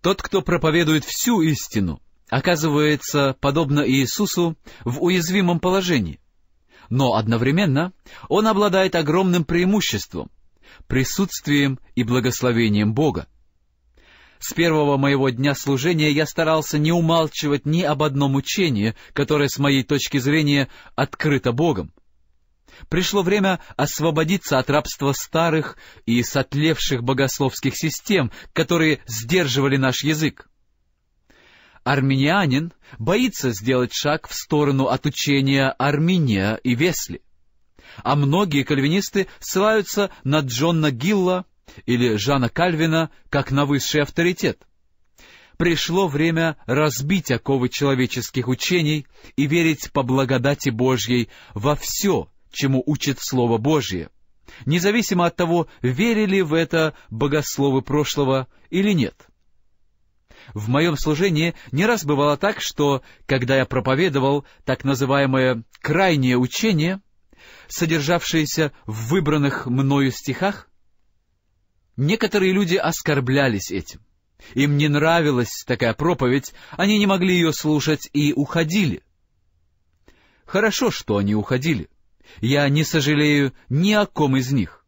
Тот, кто проповедует всю истину, оказывается, подобно Иисусу, в уязвимом положении. Но одновременно он обладает огромным преимуществом — присутствием и благословением Бога. С первого моего дня служения я старался не умалчивать ни об одном учении, которое, с моей точки зрения, открыто Богом. Пришло время освободиться от рабства старых и сотлевших богословских систем, которые сдерживали наш язык. Арменианин боится сделать шаг в сторону от учения Армения и Весли. А многие кальвинисты ссылаются на Джона Гилла или Жана Кальвина как на высший авторитет. Пришло время разбить оковы человеческих учений и верить по благодати Божьей во все – чему учит Слово Божье, независимо от того, верили в это богословы прошлого или нет. В моем служении не раз бывало так, что, когда я проповедовал так называемое «крайнее учение», содержавшееся в выбранных мною стихах, некоторые люди оскорблялись этим. Им не нравилась такая проповедь, они не могли ее слушать и уходили. Хорошо, что они уходили — я не сожалею ни о ком из них.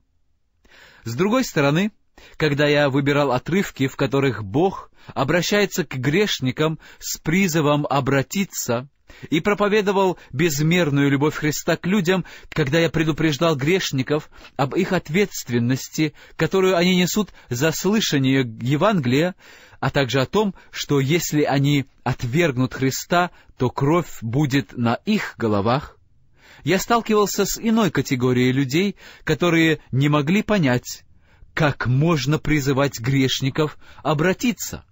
С другой стороны, когда я выбирал отрывки, в которых Бог обращается к грешникам с призывом обратиться, и проповедовал безмерную любовь Христа к людям, когда я предупреждал грешников об их ответственности, которую они несут за слышание Евангелия, а также о том, что если они отвергнут Христа, то кровь будет на их головах, я сталкивался с иной категорией людей, которые не могли понять, как можно призывать грешников обратиться.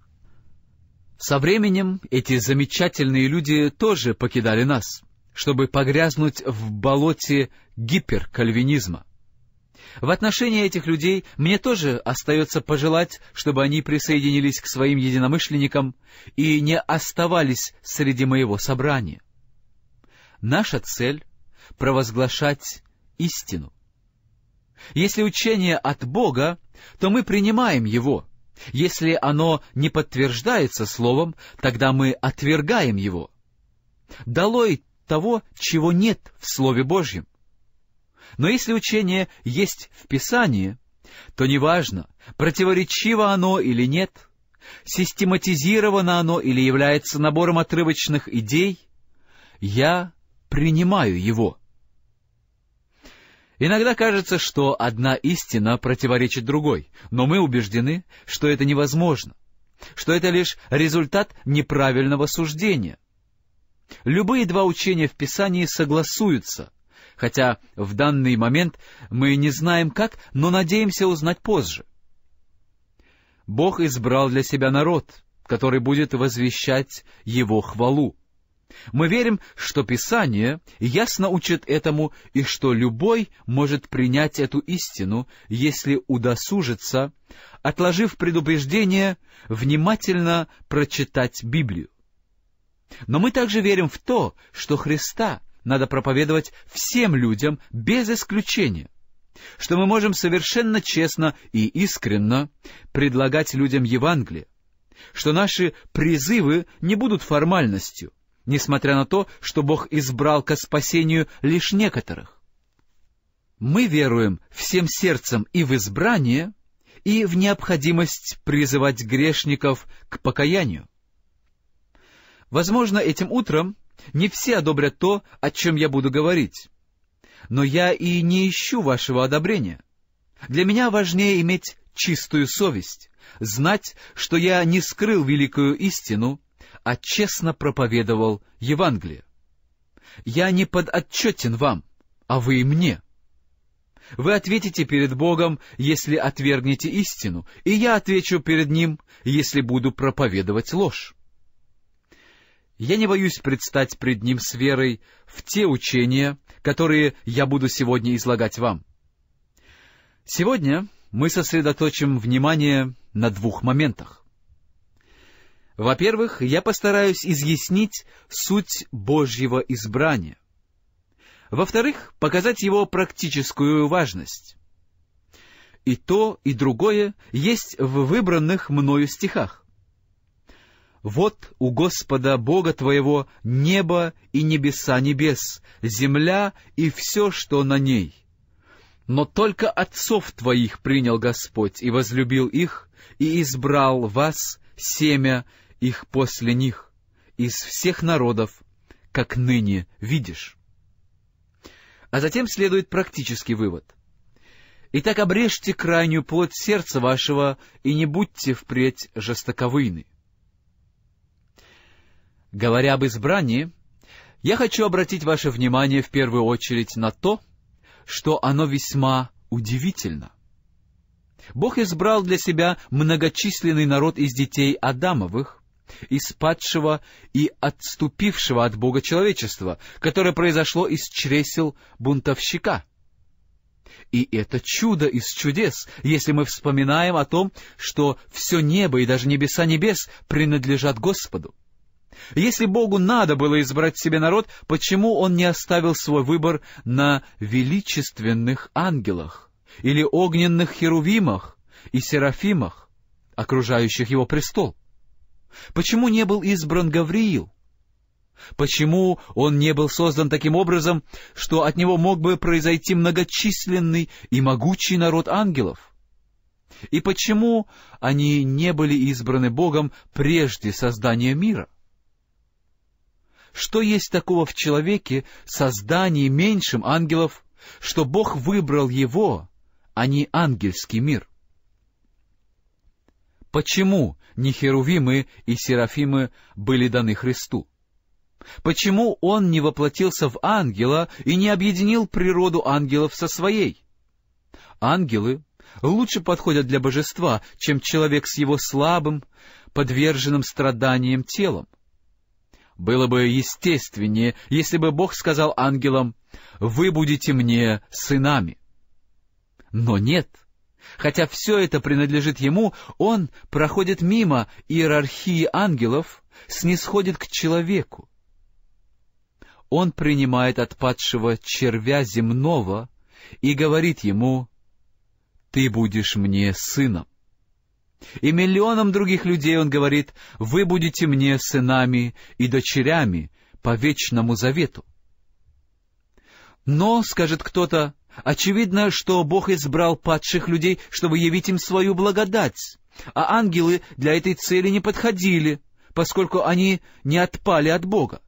Со временем эти замечательные люди тоже покидали нас, чтобы погрязнуть в болоте гиперкальвинизма. В отношении этих людей мне тоже остается пожелать, чтобы они присоединились к своим единомышленникам и не оставались среди моего собрания. Наша цель провозглашать истину. Если учение от Бога, то мы принимаем его. Если оно не подтверждается словом, тогда мы отвергаем его. Долой того, чего нет в Слове Божьем. Но если учение есть в Писании, то неважно, противоречиво оно или нет, систематизировано оно или является набором отрывочных идей, я принимаю его. Иногда кажется, что одна истина противоречит другой, но мы убеждены, что это невозможно, что это лишь результат неправильного суждения. Любые два учения в Писании согласуются, хотя в данный момент мы не знаем как, но надеемся узнать позже. Бог избрал для себя народ, который будет возвещать его хвалу. Мы верим, что Писание ясно учит этому, и что любой может принять эту истину, если удосужится, отложив предупреждение, внимательно прочитать Библию. Но мы также верим в то, что Христа надо проповедовать всем людям без исключения, что мы можем совершенно честно и искренно предлагать людям Евангелие, что наши призывы не будут формальностью — несмотря на то, что Бог избрал ко спасению лишь некоторых. Мы веруем всем сердцем и в избрание, и в необходимость призывать грешников к покаянию. Возможно, этим утром не все одобрят то, о чем я буду говорить. Но я и не ищу вашего одобрения. Для меня важнее иметь чистую совесть, знать, что я не скрыл великую истину — а честно проповедовал Евангелие. Я не подотчетен вам, а вы мне. Вы ответите перед Богом, если отвергнете истину, и я отвечу перед Ним, если буду проповедовать ложь. Я не боюсь предстать пред Ним с верой в те учения, которые я буду сегодня излагать вам. Сегодня мы сосредоточим внимание на двух моментах. Во-первых, я постараюсь изъяснить суть Божьего избрания. Во-вторых, показать его практическую важность. И то, и другое есть в выбранных мною стихах. «Вот у Господа Бога твоего небо и небеса небес, земля и все, что на ней. Но только отцов твоих принял Господь и возлюбил их, и избрал вас, семя, их после них, из всех народов, как ныне видишь. А затем следует практический вывод. Итак, обрежьте крайнюю плоть сердца вашего и не будьте впредь жестоковыйны. Говоря об избрании, я хочу обратить ваше внимание в первую очередь на то, что оно весьма удивительно. Бог избрал для себя многочисленный народ из детей Адамовых, из падшего и отступившего от Бога человечества, которое произошло из чресел бунтовщика. И это чудо из чудес, если мы вспоминаем о том, что все небо и даже небеса небес принадлежат Господу. Если Богу надо было избрать себе народ, почему Он не оставил свой выбор на величественных ангелах или огненных херувимах и серафимах, окружающих его престол? Почему не был избран Гавриил? Почему он не был создан таким образом, что от него мог бы произойти многочисленный и могучий народ ангелов? И почему они не были избраны Богом прежде создания мира? Что есть такого в человеке, создании меньшим ангелов, что Бог выбрал его, а не ангельский мир? Почему не херувимы и серафимы были даны Христу? Почему он не воплотился в ангела и не объединил природу ангелов со своей? Ангелы лучше подходят для божества, чем человек с его слабым, подверженным страданиям телом. Было бы естественнее, если бы Бог сказал ангелам, «Вы будете мне сынами». Но нет — Хотя все это принадлежит ему, он проходит мимо иерархии ангелов, снисходит к человеку. Он принимает от падшего червя земного и говорит ему, «Ты будешь мне сыном». И миллионам других людей он говорит, «Вы будете мне сынами и дочерями по вечному завету». Но, скажет кто-то, Очевидно, что Бог избрал падших людей, чтобы явить им свою благодать, а ангелы для этой цели не подходили, поскольку они не отпали от Бога.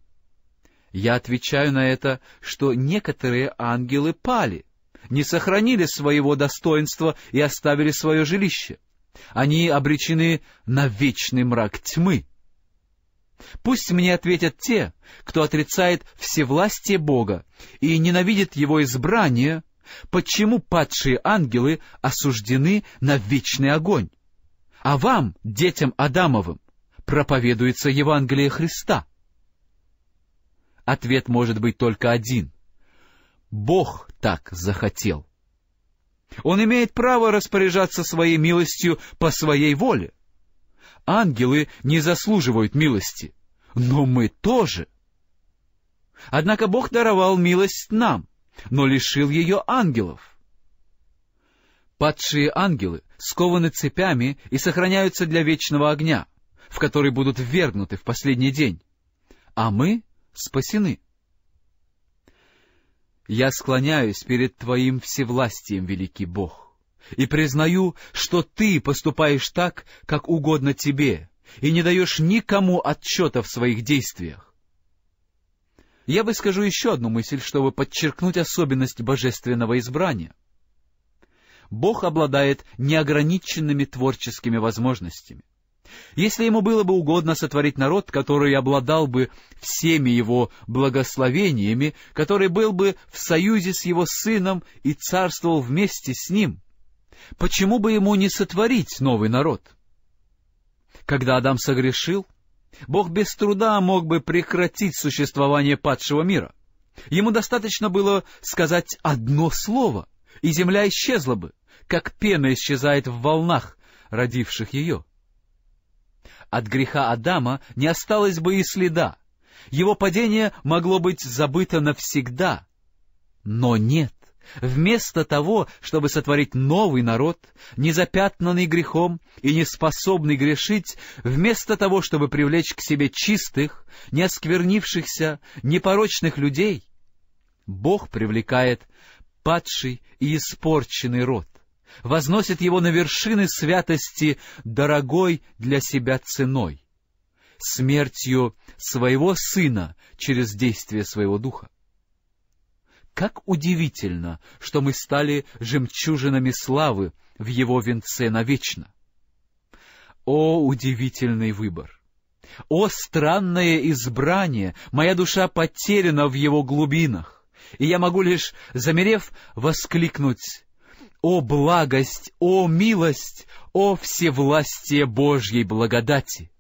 Я отвечаю на это, что некоторые ангелы пали, не сохранили своего достоинства и оставили свое жилище. Они обречены на вечный мрак тьмы. Пусть мне ответят те, кто отрицает всевластие Бога и ненавидит Его избрание — Почему падшие ангелы осуждены на вечный огонь? А вам, детям Адамовым, проповедуется Евангелие Христа? Ответ может быть только один. Бог так захотел. Он имеет право распоряжаться своей милостью по своей воле. Ангелы не заслуживают милости, но мы тоже. Однако Бог даровал милость нам — но лишил ее ангелов. Падшие ангелы скованы цепями и сохраняются для вечного огня, в который будут ввергнуты в последний день, а мы спасены. Я склоняюсь перед Твоим всевластием, великий Бог, и признаю, что Ты поступаешь так, как угодно Тебе, и не даешь никому отчета в своих действиях. Я бы скажу еще одну мысль, чтобы подчеркнуть особенность божественного избрания. Бог обладает неограниченными творческими возможностями. Если ему было бы угодно сотворить народ, который обладал бы всеми его благословениями, который был бы в союзе с его сыном и царствовал вместе с ним, почему бы ему не сотворить новый народ? Когда Адам согрешил, Бог без труда мог бы прекратить существование падшего мира. Ему достаточно было сказать одно слово, и земля исчезла бы, как пена исчезает в волнах, родивших ее. От греха Адама не осталось бы и следа. Его падение могло быть забыто навсегда. Но нет. Вместо того, чтобы сотворить новый народ, не грехом и неспособный грешить, вместо того, чтобы привлечь к себе чистых, неосквернившихся, непорочных людей, Бог привлекает падший и испорченный род, возносит его на вершины святости дорогой для себя ценой, смертью своего сына через действие своего духа. Как удивительно, что мы стали жемчужинами славы в его венце навечно! О, удивительный выбор! О, странное избрание! Моя душа потеряна в его глубинах, и я могу лишь, замерев, воскликнуть «О благость! О милость! О всевластие Божьей благодати!»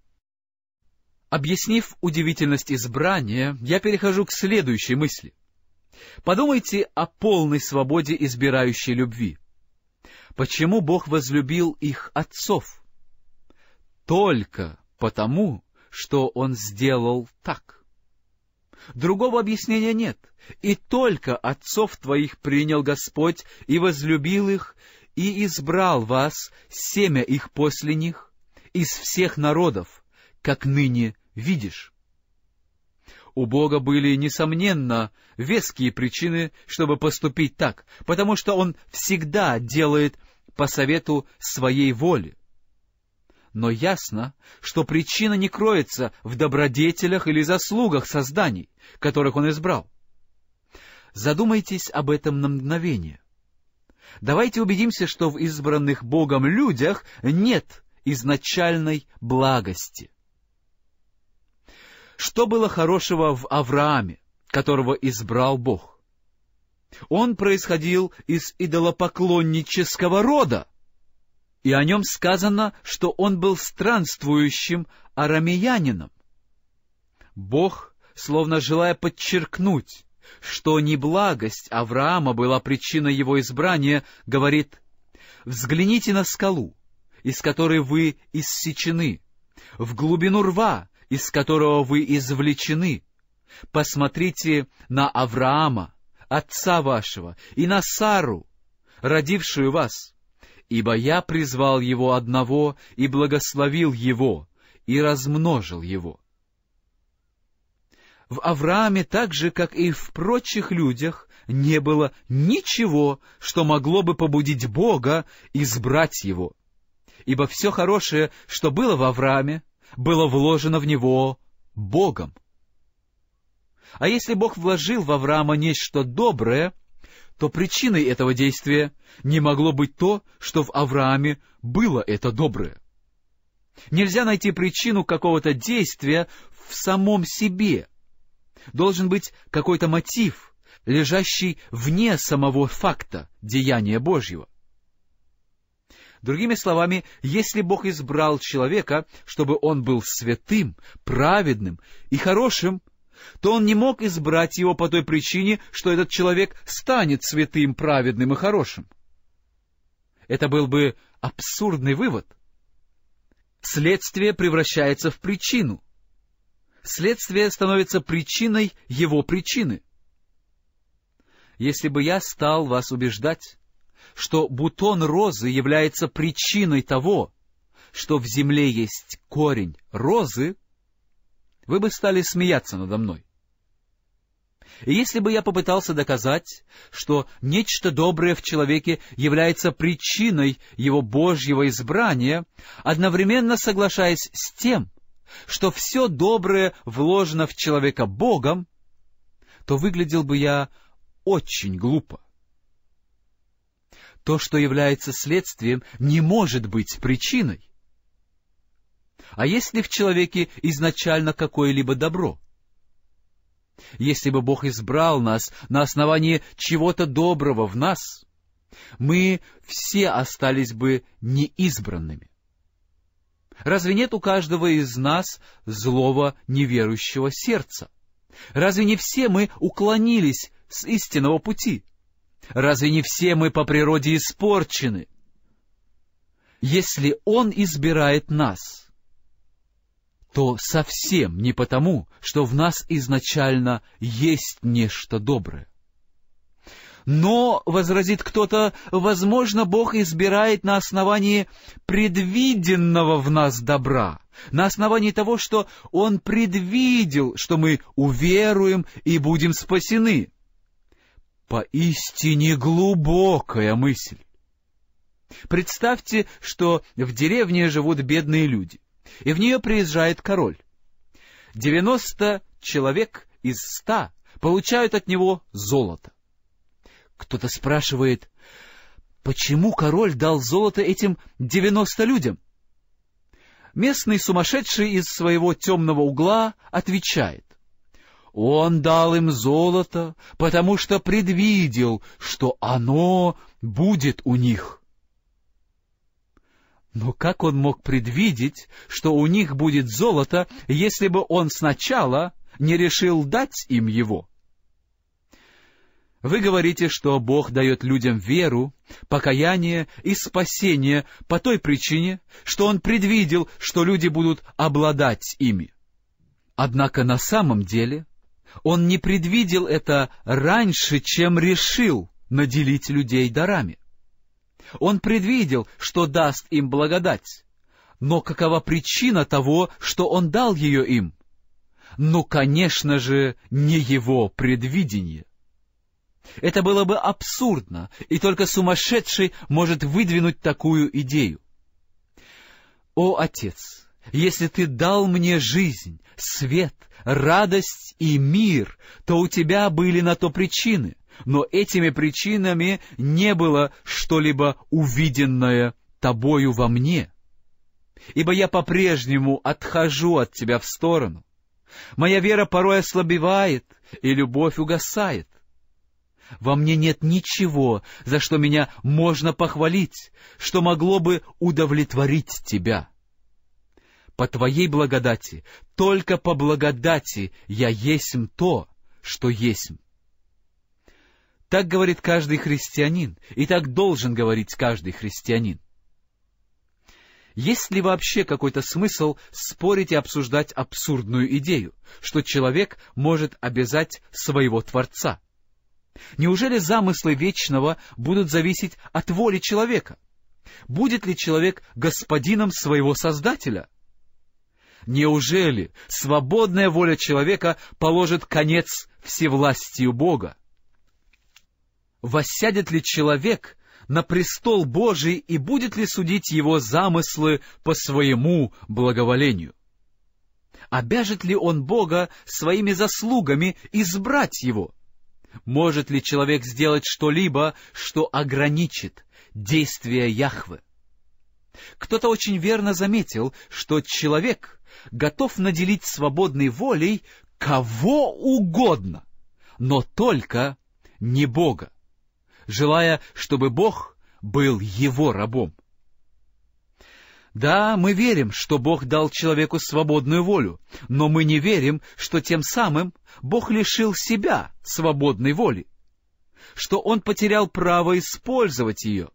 Объяснив удивительность избрания, я перехожу к следующей мысли — Подумайте о полной свободе избирающей любви. Почему Бог возлюбил их отцов? Только потому, что Он сделал так. Другого объяснения нет. И только отцов твоих принял Господь и возлюбил их, и избрал вас, семя их после них, из всех народов, как ныне видишь. У Бога были, несомненно, веские причины, чтобы поступить так, потому что Он всегда делает по совету своей воли. Но ясно, что причина не кроется в добродетелях или заслугах созданий, которых Он избрал. Задумайтесь об этом на мгновение. Давайте убедимся, что в избранных Богом людях нет изначальной благости. Что было хорошего в Аврааме, которого избрал Бог? Он происходил из идолопоклоннического рода, и о нем сказано, что он был странствующим арамеянином. Бог, словно желая подчеркнуть, что не благость Авраама была причиной его избрания, говорит «Взгляните на скалу, из которой вы иссечены, в глубину рва, из которого вы извлечены. Посмотрите на Авраама, отца вашего, и на Сару, родившую вас, ибо я призвал его одного и благословил его, и размножил его. В Аврааме так же, как и в прочих людях, не было ничего, что могло бы побудить Бога избрать его. Ибо все хорошее, что было в Аврааме, было вложено в него Богом. А если Бог вложил в Авраама нечто доброе, то причиной этого действия не могло быть то, что в Аврааме было это доброе. Нельзя найти причину какого-то действия в самом себе. Должен быть какой-то мотив, лежащий вне самого факта деяния Божьего. Другими словами, если Бог избрал человека, чтобы он был святым, праведным и хорошим, то он не мог избрать его по той причине, что этот человек станет святым, праведным и хорошим. Это был бы абсурдный вывод. Следствие превращается в причину. Следствие становится причиной его причины. Если бы я стал вас убеждать, что бутон розы является причиной того, что в земле есть корень розы, вы бы стали смеяться надо мной. И если бы я попытался доказать, что нечто доброе в человеке является причиной его Божьего избрания, одновременно соглашаясь с тем, что все доброе вложено в человека Богом, то выглядел бы я очень глупо то, что является следствием, не может быть причиной. А есть ли в человеке изначально какое-либо добро? Если бы Бог избрал нас на основании чего-то доброго в нас, мы все остались бы неизбранными. Разве нет у каждого из нас злого неверующего сердца? Разве не все мы уклонились с истинного пути? Разве не все мы по природе испорчены? Если Он избирает нас, то совсем не потому, что в нас изначально есть нечто доброе. Но, — возразит кто-то, — возможно, Бог избирает на основании предвиденного в нас добра, на основании того, что Он предвидел, что мы уверуем и будем спасены. Поистине глубокая мысль. Представьте, что в деревне живут бедные люди, и в нее приезжает король. 90 человек из 100 получают от него золото. Кто-то спрашивает, почему король дал золото этим 90 людям? Местный сумасшедший из своего темного угла отвечает, он дал им золото, потому что предвидел, что оно будет у них. Но как он мог предвидеть, что у них будет золото, если бы он сначала не решил дать им его? Вы говорите, что Бог дает людям веру, покаяние и спасение по той причине, что Он предвидел, что люди будут обладать ими. Однако на самом деле он не предвидел это раньше, чем решил наделить людей дарами. Он предвидел, что даст им благодать. Но какова причина того, что он дал ее им? Ну, конечно же, не его предвидение. Это было бы абсурдно, и только сумасшедший может выдвинуть такую идею. О, Отец! Если ты дал мне жизнь, свет, радость и мир, то у тебя были на то причины, но этими причинами не было что-либо увиденное тобою во мне. Ибо я по-прежнему отхожу от тебя в сторону. Моя вера порой ослабевает, и любовь угасает. Во мне нет ничего, за что меня можно похвалить, что могло бы удовлетворить тебя» по Твоей благодати, только по благодати я есмь то, что есмь. Так говорит каждый христианин, и так должен говорить каждый христианин. Есть ли вообще какой-то смысл спорить и обсуждать абсурдную идею, что человек может обязать своего Творца? Неужели замыслы вечного будут зависеть от воли человека? Будет ли человек господином своего Создателя – Неужели свободная воля человека положит конец всевластию Бога? Воссядет ли человек на престол Божий и будет ли судить его замыслы по своему благоволению? Обяжет ли он Бога своими заслугами избрать его? Может ли человек сделать что-либо, что ограничит действия Яхвы? Кто-то очень верно заметил, что человек готов наделить свободной волей кого угодно, но только не Бога, желая, чтобы Бог был его рабом. Да, мы верим, что Бог дал человеку свободную волю, но мы не верим, что тем самым Бог лишил себя свободной воли, что он потерял право использовать ее.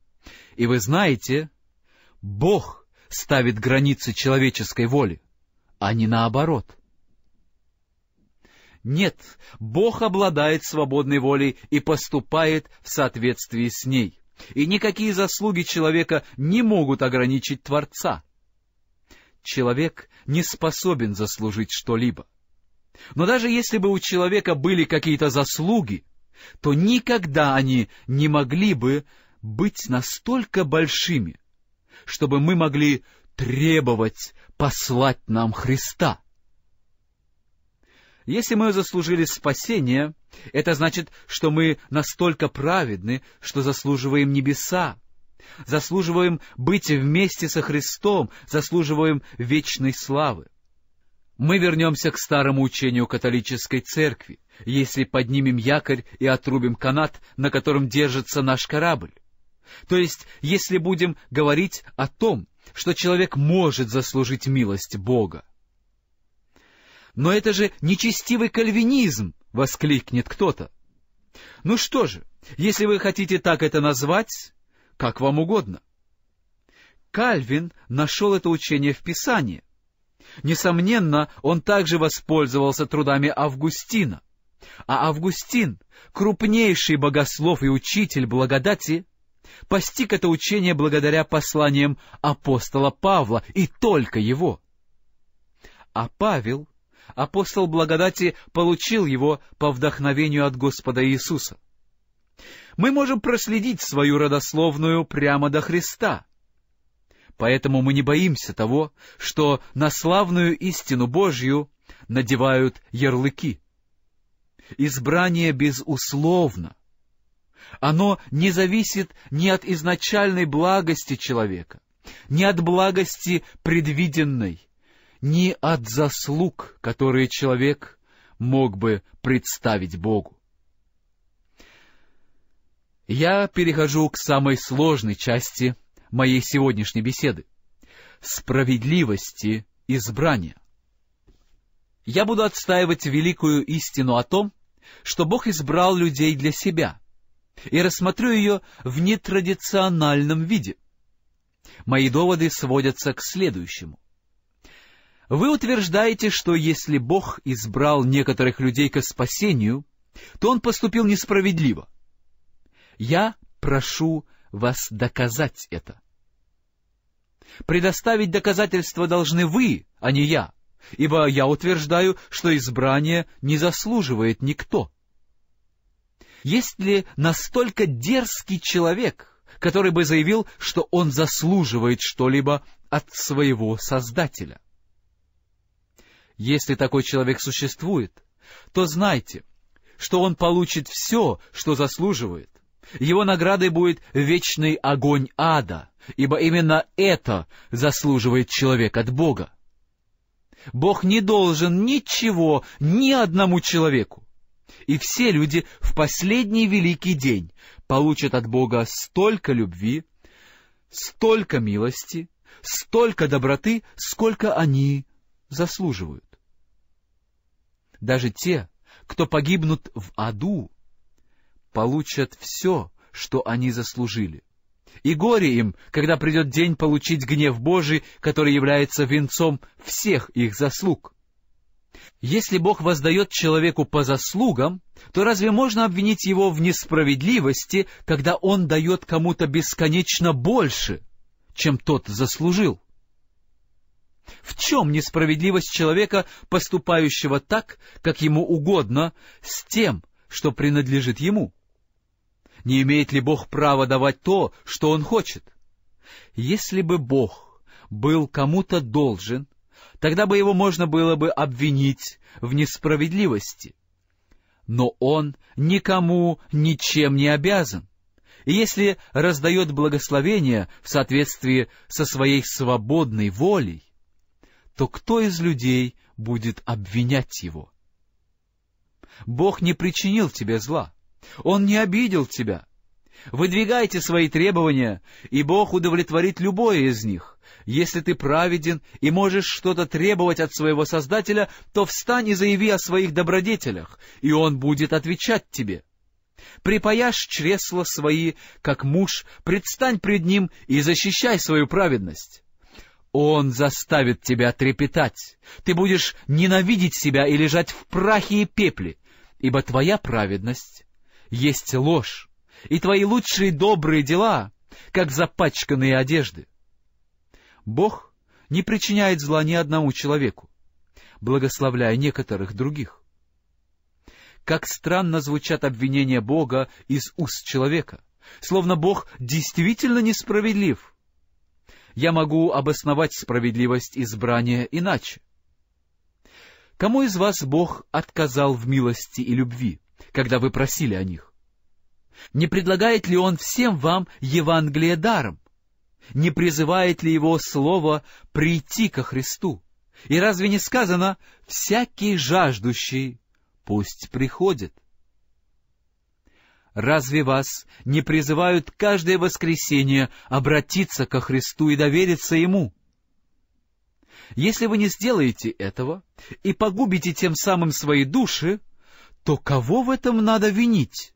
И вы знаете, Бог ставит границы человеческой воли а не наоборот. Нет, Бог обладает свободной волей и поступает в соответствии с ней. И никакие заслуги человека не могут ограничить Творца. Человек не способен заслужить что-либо. Но даже если бы у человека были какие-то заслуги, то никогда они не могли бы быть настолько большими, чтобы мы могли требовать послать нам Христа. Если мы заслужили спасение, это значит, что мы настолько праведны, что заслуживаем небеса, заслуживаем быть вместе со Христом, заслуживаем вечной славы. Мы вернемся к старому учению католической церкви, если поднимем якорь и отрубим канат, на котором держится наш корабль. То есть, если будем говорить о том, что человек может заслужить милость Бога. «Но это же нечестивый кальвинизм!» — воскликнет кто-то. Ну что же, если вы хотите так это назвать, как вам угодно. Кальвин нашел это учение в Писании. Несомненно, он также воспользовался трудами Августина. А Августин, крупнейший богослов и учитель благодати, постиг это учение благодаря посланиям апостола Павла и только его. А Павел, апостол благодати, получил его по вдохновению от Господа Иисуса. Мы можем проследить свою родословную прямо до Христа. Поэтому мы не боимся того, что на славную истину Божью надевают ярлыки. Избрание безусловно, оно не зависит ни от изначальной благости человека, ни от благости предвиденной, ни от заслуг, которые человек мог бы представить Богу. Я перехожу к самой сложной части моей сегодняшней беседы — справедливости избрания. Я буду отстаивать великую истину о том, что Бог избрал людей для себя — и рассмотрю ее в нетрадициональном виде. Мои доводы сводятся к следующему. Вы утверждаете, что если Бог избрал некоторых людей ко спасению, то Он поступил несправедливо. Я прошу вас доказать это. Предоставить доказательства должны вы, а не я, ибо я утверждаю, что избрание не заслуживает никто. — есть ли настолько дерзкий человек, который бы заявил, что он заслуживает что-либо от своего Создателя? Если такой человек существует, то знайте, что он получит все, что заслуживает. Его наградой будет вечный огонь ада, ибо именно это заслуживает человек от Бога. Бог не должен ничего ни одному человеку. И все люди в последний великий день получат от Бога столько любви, столько милости, столько доброты, сколько они заслуживают. Даже те, кто погибнут в аду, получат все, что они заслужили. И горе им, когда придет день получить гнев Божий, который является венцом всех их заслуг. Если Бог воздает человеку по заслугам, то разве можно обвинить его в несправедливости, когда он дает кому-то бесконечно больше, чем тот заслужил? В чем несправедливость человека, поступающего так, как ему угодно, с тем, что принадлежит ему? Не имеет ли Бог права давать то, что он хочет? Если бы Бог был кому-то должен — Тогда бы его можно было бы обвинить в несправедливости. Но он никому ничем не обязан. И если раздает благословение в соответствии со своей свободной волей, то кто из людей будет обвинять его? Бог не причинил тебе зла. Он не обидел тебя. Выдвигайте свои требования, и Бог удовлетворит любое из них. Если ты праведен и можешь что-то требовать от своего Создателя, то встань и заяви о своих добродетелях, и Он будет отвечать тебе. Припаяшь чресла свои, как муж, предстань пред Ним и защищай свою праведность. Он заставит тебя трепетать. Ты будешь ненавидеть себя и лежать в прахе и пепле, ибо твоя праведность есть ложь и твои лучшие добрые дела, как запачканные одежды. Бог не причиняет зла ни одному человеку, благословляя некоторых других. Как странно звучат обвинения Бога из уст человека, словно Бог действительно несправедлив. Я могу обосновать справедливость избрания иначе. Кому из вас Бог отказал в милости и любви, когда вы просили о них? Не предлагает ли он всем вам Евангелие даром? Не призывает ли его слово прийти ко Христу? И разве не сказано «всякий жаждущий пусть приходит»? Разве вас не призывают каждое воскресенье обратиться ко Христу и довериться Ему? Если вы не сделаете этого и погубите тем самым свои души, то кого в этом надо винить?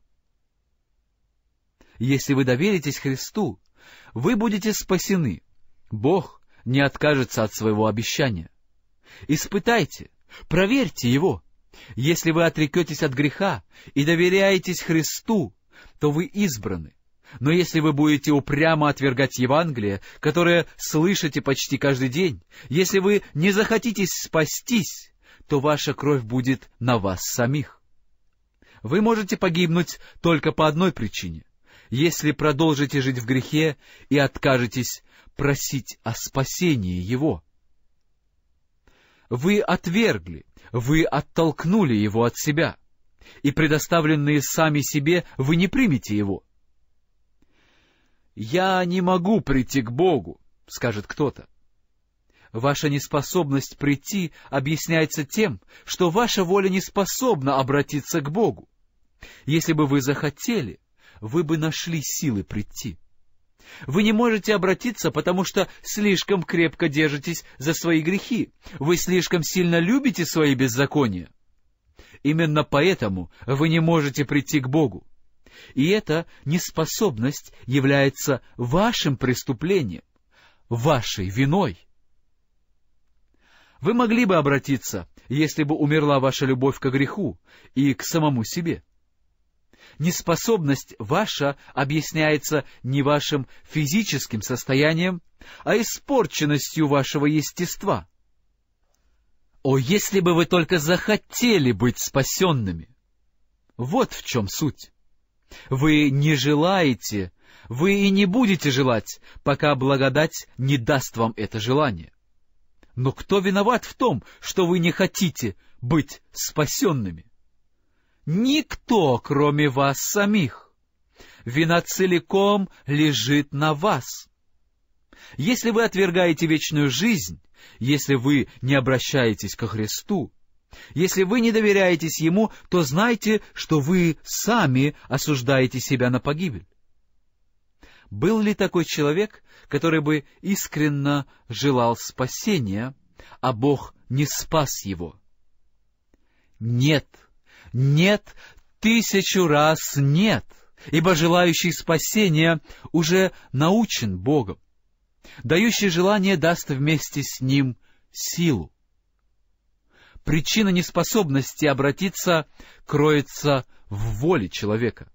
Если вы доверитесь Христу, вы будете спасены. Бог не откажется от своего обещания. Испытайте, проверьте его. Если вы отрекетесь от греха и доверяетесь Христу, то вы избраны. Но если вы будете упрямо отвергать Евангелие, которое слышите почти каждый день, если вы не захотите спастись, то ваша кровь будет на вас самих. Вы можете погибнуть только по одной причине если продолжите жить в грехе и откажетесь просить о спасении его. Вы отвергли, вы оттолкнули его от себя, и предоставленные сами себе вы не примете его. «Я не могу прийти к Богу», — скажет кто-то. Ваша неспособность прийти объясняется тем, что ваша воля не способна обратиться к Богу. Если бы вы захотели, вы бы нашли силы прийти. Вы не можете обратиться, потому что слишком крепко держитесь за свои грехи, вы слишком сильно любите свои беззакония. Именно поэтому вы не можете прийти к Богу. И эта неспособность является вашим преступлением, вашей виной. Вы могли бы обратиться, если бы умерла ваша любовь к греху и к самому себе неспособность ваша объясняется не вашим физическим состоянием, а испорченностью вашего естества. О, если бы вы только захотели быть спасенными! Вот в чем суть. Вы не желаете, вы и не будете желать, пока благодать не даст вам это желание. Но кто виноват в том, что вы не хотите быть спасенными? никто, кроме вас самих. Вина целиком лежит на вас. Если вы отвергаете вечную жизнь, если вы не обращаетесь ко Христу, если вы не доверяетесь Ему, то знайте, что вы сами осуждаете себя на погибель. Был ли такой человек, который бы искренно желал спасения, а Бог не спас его? Нет. — нет, тысячу раз нет, ибо желающий спасения уже научен Богом. Дающий желание даст вместе с ним силу. Причина неспособности обратиться кроется в воле человека.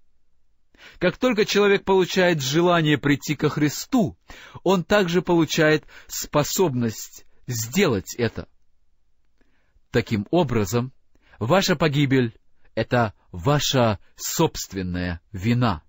Как только человек получает желание прийти ко Христу, он также получает способность сделать это. Таким образом, ваша погибель это ваша собственная вина.